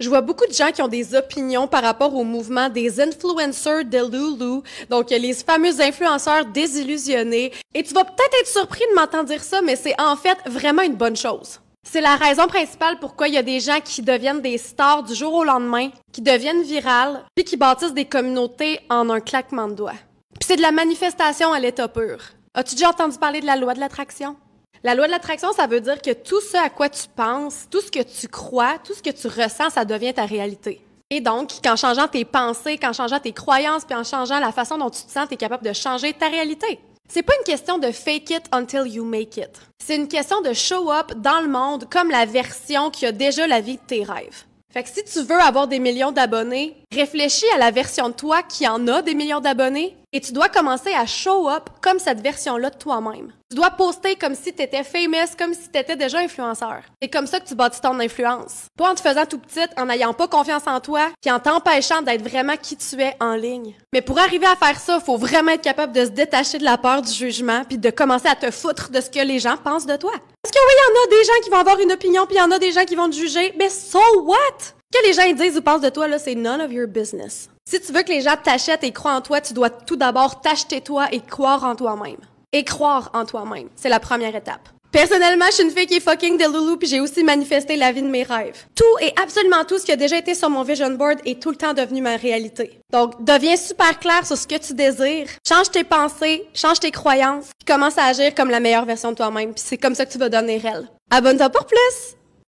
Je vois beaucoup de gens qui ont des opinions par rapport au mouvement des influenceurs de Lulu, donc les fameux influenceurs désillusionnés. Et tu vas peut-être être surpris de m'entendre dire ça, mais c'est en fait vraiment une bonne chose. C'est la raison principale pourquoi il y a des gens qui deviennent des stars du jour au lendemain, qui deviennent virales, puis qui bâtissent des communautés en un claquement de doigts. Puis c'est de la manifestation à l'état pur. As-tu déjà entendu parler de la loi de l'attraction? La loi de l'attraction, ça veut dire que tout ce à quoi tu penses, tout ce que tu crois, tout ce que tu ressens, ça devient ta réalité. Et donc, qu'en changeant tes pensées, qu'en changeant tes croyances, puis en changeant la façon dont tu te sens, tu es capable de changer ta réalité. C'est pas une question de fake it until you make it. C'est une question de show up dans le monde comme la version qui a déjà la vie de tes rêves. Fait que si tu veux avoir des millions d'abonnés, réfléchis à la version de toi qui en a des millions d'abonnés et tu dois commencer à show up comme cette version-là de toi-même. Tu dois poster comme si tu étais famous, comme si tu étais déjà influenceur. C'est comme ça que tu bâtis ton influence. Pas en te faisant tout petite, en n'ayant pas confiance en toi, puis en t'empêchant d'être vraiment qui tu es en ligne. Mais pour arriver à faire ça, faut vraiment être capable de se détacher de la peur du jugement, puis de commencer à te foutre de ce que les gens pensent de toi. Parce que oui, il y en a des gens qui vont avoir une opinion, puis il y en a des gens qui vont te juger. Mais so what? Que les gens disent ou pensent de toi, là, c'est none of your business. Si tu veux que les gens t'achètent et croient en toi, tu dois tout d'abord t'acheter toi et croire en toi-même. Et croire en toi-même, c'est la première étape. Personnellement, je suis une fille qui est fucking de loulou, puis j'ai aussi manifesté la vie de mes rêves. Tout et absolument tout ce qui a déjà été sur mon vision board est tout le temps devenu ma réalité. Donc, deviens super clair sur ce que tu désires, change tes pensées, change tes croyances, puis commence à agir comme la meilleure version de toi-même. Puis c'est comme ça que tu vas donner à Abonne-toi pour plus!